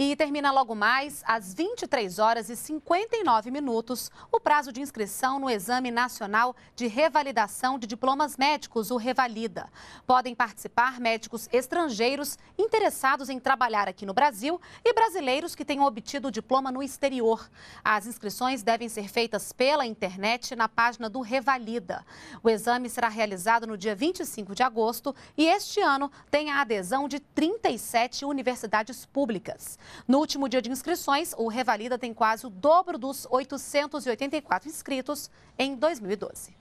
E termina logo mais, às 23 horas e 59 minutos, o prazo de inscrição no Exame Nacional de Revalidação de Diplomas Médicos, o Revalida. Podem participar médicos estrangeiros interessados em trabalhar aqui no Brasil e brasileiros que tenham obtido o diploma no exterior. As inscrições devem ser feitas pela internet na página do Revalida. O exame será realizado no dia 25 de agosto e este ano tem a adesão de 37 universidades públicas. No último dia de inscrições, o Revalida tem quase o dobro dos 884 inscritos em 2012.